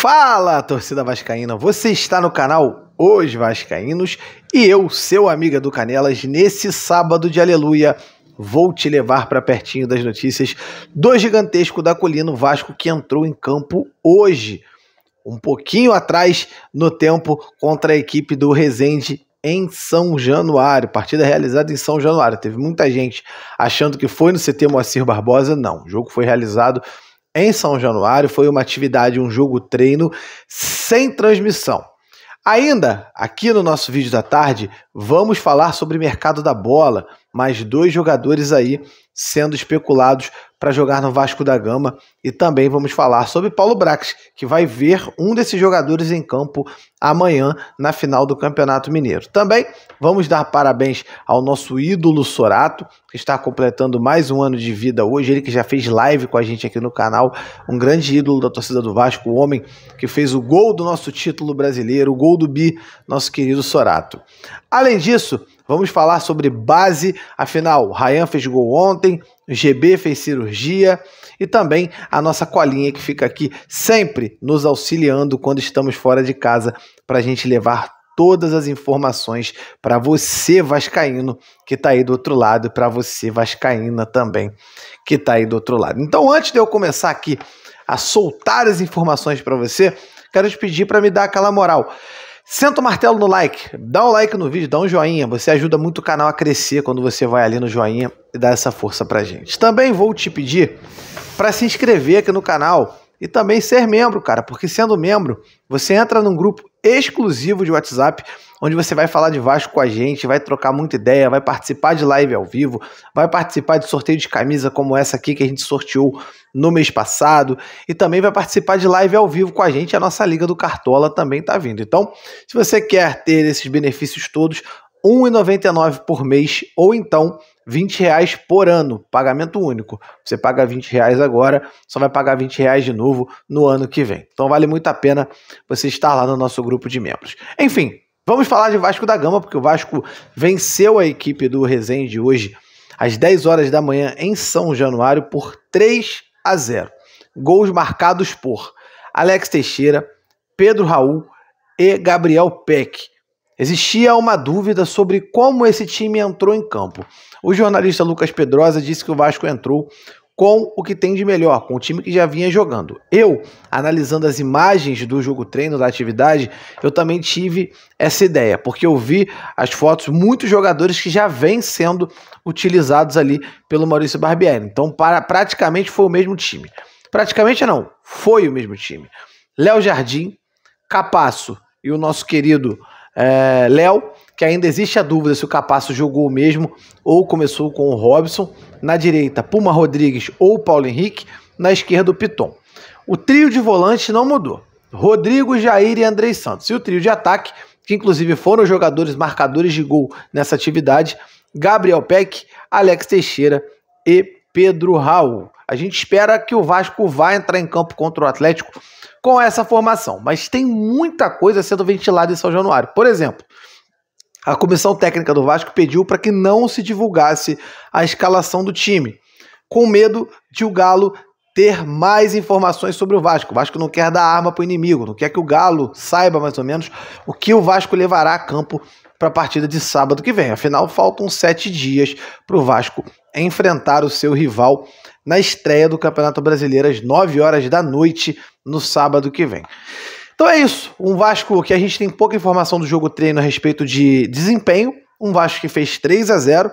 Fala, torcida vascaína! Você está no canal Os Vascaínos e eu, seu amiga do Canelas, nesse sábado de aleluia, vou te levar para pertinho das notícias do gigantesco da colina Vasco que entrou em campo hoje, um pouquinho atrás no tempo contra a equipe do Resende em São Januário, partida realizada em São Januário. Teve muita gente achando que foi no CT Moacir Barbosa, não. O jogo foi realizado em São Januário foi uma atividade, um jogo treino sem transmissão. Ainda aqui no nosso vídeo da tarde, vamos falar sobre mercado da bola, mais dois jogadores aí sendo especulados para jogar no Vasco da Gama e também vamos falar sobre Paulo Brax, que vai ver um desses jogadores em campo amanhã na final do Campeonato Mineiro. Também vamos dar parabéns ao nosso ídolo Sorato, que está completando mais um ano de vida hoje, ele que já fez live com a gente aqui no canal, um grande ídolo da torcida do Vasco, o homem que fez o gol do nosso título brasileiro, o gol do bi, nosso querido Sorato. Além disso, Vamos falar sobre base, afinal, Ryan fez gol ontem, GB fez cirurgia e também a nossa colinha que fica aqui sempre nos auxiliando quando estamos fora de casa para a gente levar todas as informações para você vascaíno que está aí do outro lado e para você vascaína também que está aí do outro lado. Então, antes de eu começar aqui a soltar as informações para você, quero te pedir para me dar aquela moral. Senta o martelo no like, dá um like no vídeo, dá um joinha, você ajuda muito o canal a crescer quando você vai ali no joinha e dá essa força pra gente. Também vou te pedir para se inscrever aqui no canal e também ser membro, cara, porque sendo membro, você entra num grupo exclusivo de WhatsApp, onde você vai falar de Vasco com a gente, vai trocar muita ideia, vai participar de live ao vivo, vai participar de sorteio de camisa como essa aqui que a gente sorteou no mês passado e também vai participar de live ao vivo com a gente. A nossa Liga do Cartola também está vindo. Então, se você quer ter esses benefícios todos, 1,99 por mês ou então 20 reais por ano, pagamento único. Você paga 20 reais agora, só vai pagar 20 reais de novo no ano que vem. Então vale muito a pena você estar lá no nosso grupo de membros. Enfim, vamos falar de Vasco da Gama, porque o Vasco venceu a equipe do Resende hoje às 10 horas da manhã em São Januário por 3 a 0. Gols marcados por Alex Teixeira, Pedro Raul e Gabriel Peck. Existia uma dúvida sobre como esse time entrou em campo. O jornalista Lucas Pedrosa disse que o Vasco entrou com o que tem de melhor, com o time que já vinha jogando. Eu, analisando as imagens do jogo treino, da atividade, eu também tive essa ideia, porque eu vi as fotos, muitos jogadores que já vêm sendo utilizados ali pelo Maurício Barbieri. Então, para, praticamente foi o mesmo time. Praticamente não, foi o mesmo time. Léo Jardim, Capasso e o nosso querido é, Léo, que ainda existe a dúvida se o Capasso jogou mesmo ou começou com o Robson. Na direita, Puma Rodrigues ou Paulo Henrique. Na esquerda, o Piton. O trio de volante não mudou. Rodrigo, Jair e Andrei Santos. E o trio de ataque, que inclusive foram os jogadores marcadores de gol nessa atividade, Gabriel Peck, Alex Teixeira e Pedro Raul. A gente espera que o Vasco vá entrar em campo contra o Atlético com essa formação, mas tem muita coisa sendo ventilada em São Januário. Por exemplo, a comissão técnica do Vasco pediu para que não se divulgasse a escalação do time, com medo de o Galo ter mais informações sobre o Vasco. O Vasco não quer dar arma para o inimigo, não quer que o Galo saiba mais ou menos o que o Vasco levará a campo para a partida de sábado que vem. Afinal, faltam sete dias para o Vasco enfrentar o seu rival na estreia do Campeonato Brasileiro às 9 horas da noite no sábado que vem. Então é isso. Um Vasco que a gente tem pouca informação do jogo treino a respeito de desempenho. Um Vasco que fez 3 a 0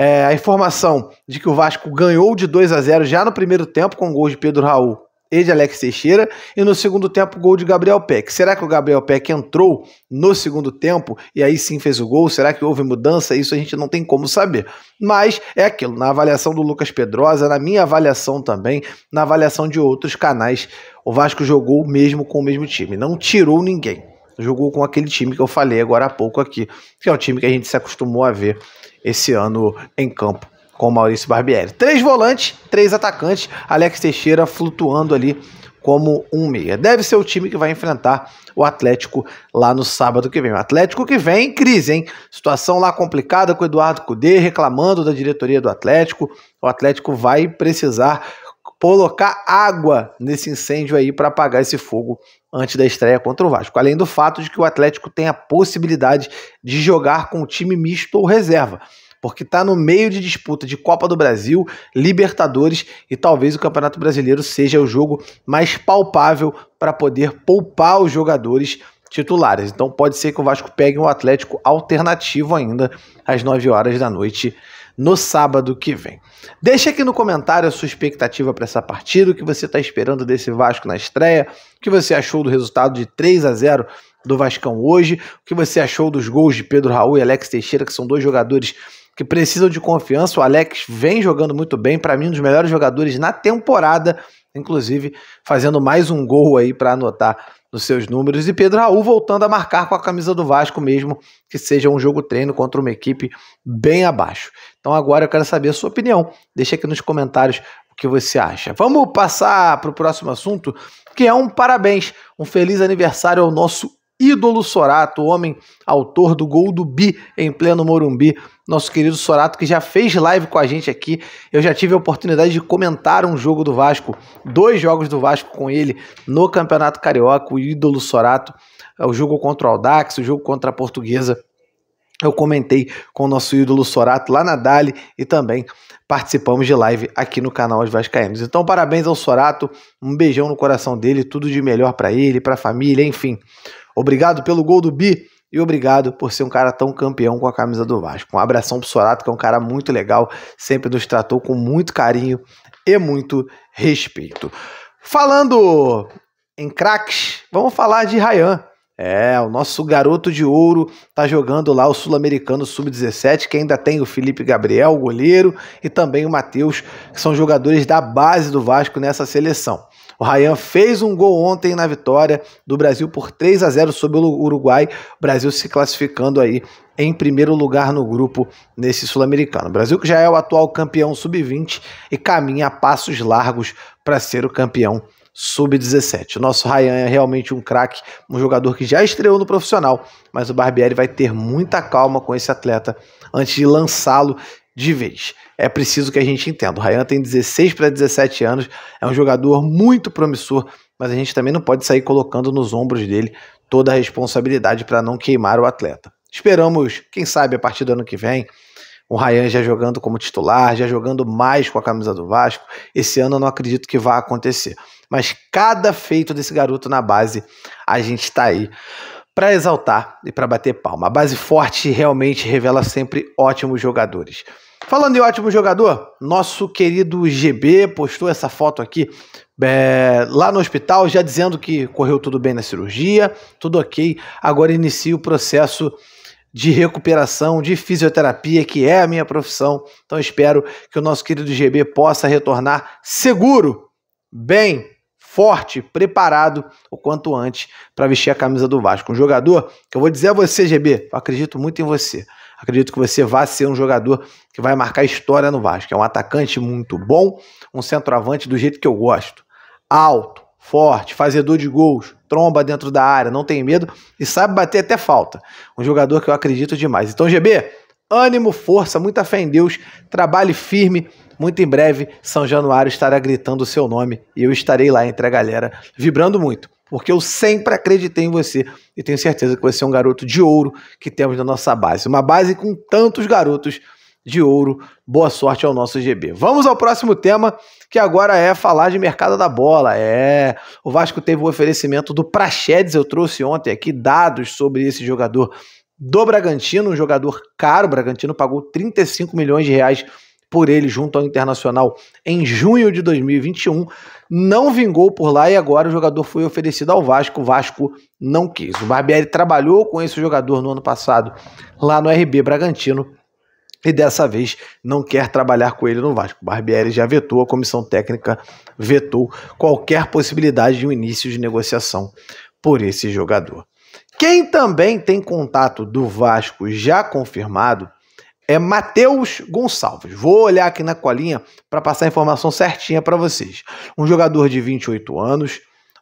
é, a informação de que o Vasco ganhou de 2 a 0 já no primeiro tempo com gols de Pedro Raul e de Alex Teixeira, e no segundo tempo gol de Gabriel Peck. Será que o Gabriel Peck entrou no segundo tempo e aí sim fez o gol? Será que houve mudança? Isso a gente não tem como saber. Mas é aquilo, na avaliação do Lucas Pedrosa, na minha avaliação também, na avaliação de outros canais, o Vasco jogou mesmo com o mesmo time, não tirou ninguém jogou com aquele time que eu falei agora há pouco aqui, que é um time que a gente se acostumou a ver esse ano em campo com o Maurício Barbieri. Três volantes, três atacantes, Alex Teixeira flutuando ali como um meia. Deve ser o time que vai enfrentar o Atlético lá no sábado que vem. O Atlético que vem em crise, hein? Situação lá complicada com o Eduardo Cudê reclamando da diretoria do Atlético. O Atlético vai precisar colocar água nesse incêndio aí para apagar esse fogo antes da estreia contra o Vasco. Além do fato de que o Atlético tem a possibilidade de jogar com o time misto ou reserva, porque está no meio de disputa de Copa do Brasil, Libertadores e talvez o Campeonato Brasileiro seja o jogo mais palpável para poder poupar os jogadores titulares. Então pode ser que o Vasco pegue um Atlético alternativo ainda às 9 horas da noite no sábado que vem. Deixe aqui no comentário a sua expectativa para essa partida, o que você está esperando desse Vasco na estreia, o que você achou do resultado de 3 a 0 do Vascão hoje, o que você achou dos gols de Pedro Raul e Alex Teixeira, que são dois jogadores que precisam de confiança. O Alex vem jogando muito bem, para mim, um dos melhores jogadores na temporada inclusive fazendo mais um gol aí para anotar nos seus números. E Pedro Raul voltando a marcar com a camisa do Vasco, mesmo que seja um jogo treino contra uma equipe bem abaixo. Então agora eu quero saber a sua opinião. Deixa aqui nos comentários o que você acha. Vamos passar para o próximo assunto, que é um parabéns, um feliz aniversário ao nosso ídolo Sorato, o homem autor do gol do Bi em pleno Morumbi, nosso querido Sorato que já fez live com a gente aqui. Eu já tive a oportunidade de comentar um jogo do Vasco, dois jogos do Vasco com ele no Campeonato Carioca, o ídolo Sorato, é o jogo contra o Aldax, o jogo contra a Portuguesa. Eu comentei com o nosso ídolo Sorato lá na Dali e também participamos de live aqui no canal de Vascaínos. Então, parabéns ao Sorato, um beijão no coração dele, tudo de melhor para ele, para a família, enfim. Obrigado pelo gol do Bi e obrigado por ser um cara tão campeão com a camisa do Vasco. Um abração pro Sorato, que é um cara muito legal, sempre nos tratou com muito carinho e muito respeito. Falando em craques, vamos falar de Rayan. É, o nosso garoto de ouro tá jogando lá o Sul-Americano Sub-17, que ainda tem o Felipe Gabriel, o goleiro, e também o Matheus, que são jogadores da base do Vasco nessa seleção. O Ryan fez um gol ontem na vitória do Brasil por 3 a 0 sobre o Uruguai. O Brasil se classificando aí em primeiro lugar no grupo nesse sul-americano. O Brasil que já é o atual campeão sub-20 e caminha a passos largos para ser o campeão sub-17. O nosso Ryan é realmente um craque, um jogador que já estreou no profissional, mas o Barbieri vai ter muita calma com esse atleta antes de lançá-lo de vez. É preciso que a gente entenda. O Ryan tem 16 para 17 anos, é um jogador muito promissor, mas a gente também não pode sair colocando nos ombros dele toda a responsabilidade para não queimar o atleta. Esperamos, quem sabe, a partir do ano que vem, o Ryan já jogando como titular, já jogando mais com a camisa do Vasco. Esse ano eu não acredito que vá acontecer. Mas cada feito desse garoto na base, a gente está aí para exaltar e para bater palma. A base forte realmente revela sempre ótimos jogadores. Falando de ótimo jogador, nosso querido GB postou essa foto aqui é, lá no hospital, já dizendo que correu tudo bem na cirurgia, tudo ok. Agora inicia o processo de recuperação, de fisioterapia, que é a minha profissão. Então espero que o nosso querido GB possa retornar seguro, bem, forte, preparado o quanto antes para vestir a camisa do Vasco. Um jogador que eu vou dizer a você, GB, eu acredito muito em você. Acredito que você vai ser um jogador que vai marcar história no Vasco. É um atacante muito bom, um centroavante do jeito que eu gosto. Alto, forte, fazedor de gols, tromba dentro da área, não tem medo e sabe bater até falta. Um jogador que eu acredito demais. Então, GB, ânimo, força, muita fé em Deus, trabalhe firme. Muito em breve, São Januário estará gritando o seu nome e eu estarei lá entre a galera, vibrando muito porque eu sempre acreditei em você e tenho certeza que você é um garoto de ouro que temos na nossa base. Uma base com tantos garotos de ouro. Boa sorte ao nosso GB. Vamos ao próximo tema, que agora é falar de mercado da bola. É, o Vasco teve o um oferecimento do Praxedes, eu trouxe ontem aqui dados sobre esse jogador do Bragantino, um jogador caro. O Bragantino pagou 35 milhões de reais por ele junto ao Internacional em junho de 2021, não vingou por lá e agora o jogador foi oferecido ao Vasco. O Vasco não quis. O Barbieri trabalhou com esse jogador no ano passado lá no RB Bragantino e dessa vez não quer trabalhar com ele no Vasco. O Barbieri já vetou, a comissão técnica vetou qualquer possibilidade de um início de negociação por esse jogador. Quem também tem contato do Vasco já confirmado é Matheus Gonçalves. Vou olhar aqui na colinha para passar a informação certinha para vocês. Um jogador de 28 anos,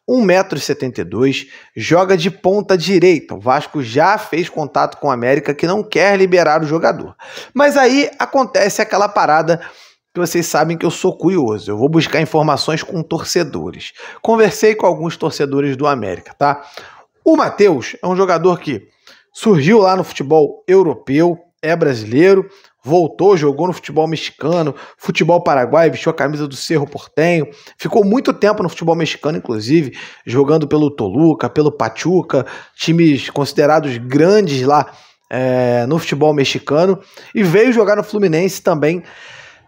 1,72m, joga de ponta direita. O Vasco já fez contato com o América que não quer liberar o jogador. Mas aí acontece aquela parada que vocês sabem que eu sou curioso. Eu vou buscar informações com torcedores. Conversei com alguns torcedores do América, tá? O Matheus é um jogador que surgiu lá no futebol europeu, é brasileiro, voltou, jogou no futebol mexicano, futebol paraguaio, vestiu a camisa do Cerro Portenho, ficou muito tempo no futebol mexicano, inclusive, jogando pelo Toluca, pelo Pachuca, times considerados grandes lá é, no futebol mexicano, e veio jogar no Fluminense também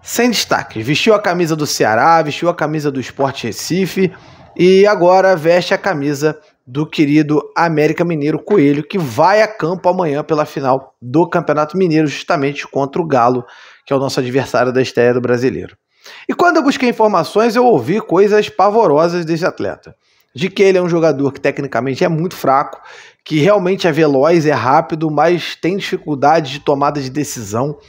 sem destaque. Vestiu a camisa do Ceará, vestiu a camisa do Esporte Recife e agora veste a camisa do querido América Mineiro Coelho, que vai a campo amanhã pela final do Campeonato Mineiro, justamente contra o Galo, que é o nosso adversário da estreia do brasileiro. E quando eu busquei informações, eu ouvi coisas pavorosas desse atleta. De que ele é um jogador que tecnicamente é muito fraco, que realmente é veloz, é rápido, mas tem dificuldade de tomada de decisão.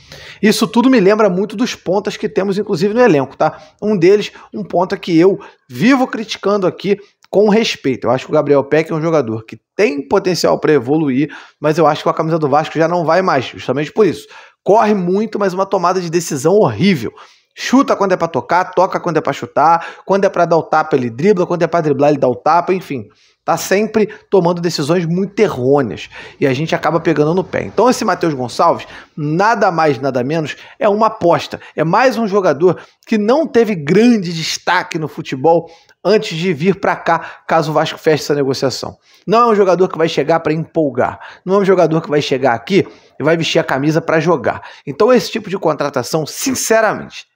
Isso tudo me lembra muito dos pontas que temos, inclusive, no elenco, tá? Um deles, um ponta que eu vivo criticando aqui, com respeito. Eu acho que o Gabriel Peck é um jogador que tem potencial para evoluir, mas eu acho que a camisa do Vasco já não vai mais, justamente por isso. Corre muito, mas uma tomada de decisão horrível. Chuta quando é para tocar, toca quando é para chutar, quando é para dar o tapa ele dribla, quando é para driblar ele dá o tapa, enfim. Tá sempre tomando decisões muito errôneas e a gente acaba pegando no pé. Então esse Matheus Gonçalves, nada mais, nada menos, é uma aposta. É mais um jogador que não teve grande destaque no futebol antes de vir para cá, caso o Vasco feche essa negociação. Não é um jogador que vai chegar para empolgar, não é um jogador que vai chegar aqui e vai vestir a camisa para jogar. Então esse tipo de contratação, sinceramente,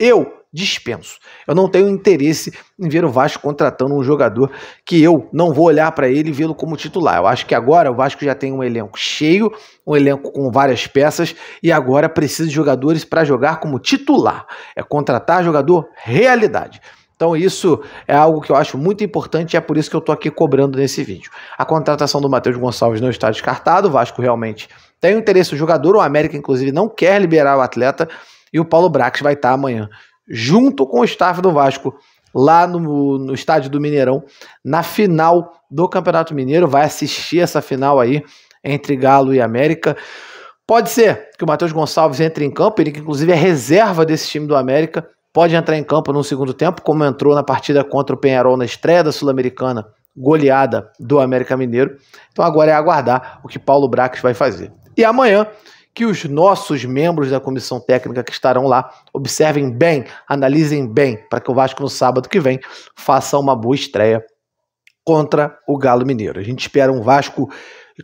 eu dispenso. Eu não tenho interesse em ver o Vasco contratando um jogador que eu não vou olhar para ele e vê-lo como titular. Eu acho que agora o Vasco já tem um elenco cheio, um elenco com várias peças e agora precisa de jogadores para jogar como titular. É contratar jogador realidade. Então, isso é algo que eu acho muito importante e é por isso que eu estou aqui cobrando nesse vídeo. A contratação do Matheus Gonçalves não está descartada, o Vasco realmente tem interesse no jogador, o América, inclusive, não quer liberar o atleta, e o Paulo Brax vai estar amanhã, junto com o staff do Vasco, lá no, no estádio do Mineirão, na final do Campeonato Mineiro, vai assistir essa final aí entre Galo e América. Pode ser que o Matheus Gonçalves entre em campo, ele que inclusive é reserva desse time do América, pode entrar em campo no segundo tempo, como entrou na partida contra o Penharol na estreia da Sul-Americana, goleada do América Mineiro. Então agora é aguardar o que Paulo Brax vai fazer. E amanhã, que os nossos membros da comissão técnica que estarão lá observem bem, analisem bem, para que o Vasco no sábado que vem faça uma boa estreia contra o Galo Mineiro. A gente espera um Vasco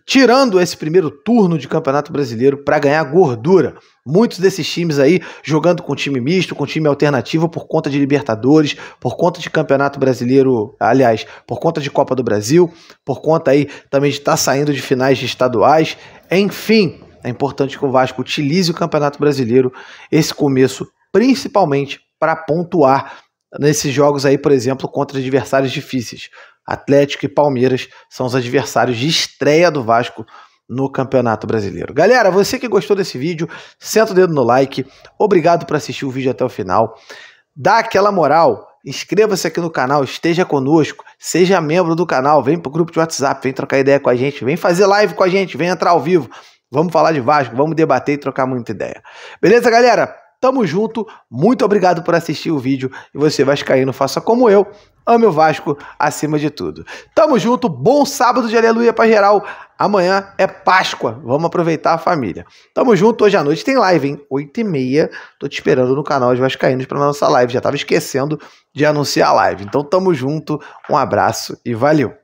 tirando esse primeiro turno de Campeonato Brasileiro para ganhar gordura. Muitos desses times aí jogando com time misto, com time alternativo por conta de Libertadores, por conta de Campeonato Brasileiro, aliás, por conta de Copa do Brasil, por conta aí também de estar tá saindo de finais de estaduais. Enfim, é importante que o Vasco utilize o Campeonato Brasileiro esse começo principalmente para pontuar nesses jogos aí, por exemplo, contra adversários difíceis. Atlético e Palmeiras são os adversários de estreia do Vasco no Campeonato Brasileiro. Galera, você que gostou desse vídeo, senta o dedo no like. Obrigado por assistir o vídeo até o final. Dá aquela moral, inscreva-se aqui no canal, esteja conosco, seja membro do canal, vem pro grupo de WhatsApp, vem trocar ideia com a gente, vem fazer live com a gente, vem entrar ao vivo. Vamos falar de Vasco, vamos debater e trocar muita ideia. Beleza, galera? Tamo junto, muito obrigado por assistir o vídeo e você vascaíno, faça como eu, ame o Vasco acima de tudo. Tamo junto, bom sábado de aleluia pra geral. Amanhã é Páscoa, vamos aproveitar a família. Tamo junto, hoje à noite tem live, hein? 8 e meia, tô te esperando no canal de Vascaínos pra nossa live, já tava esquecendo de anunciar a live. Então tamo junto, um abraço e valeu!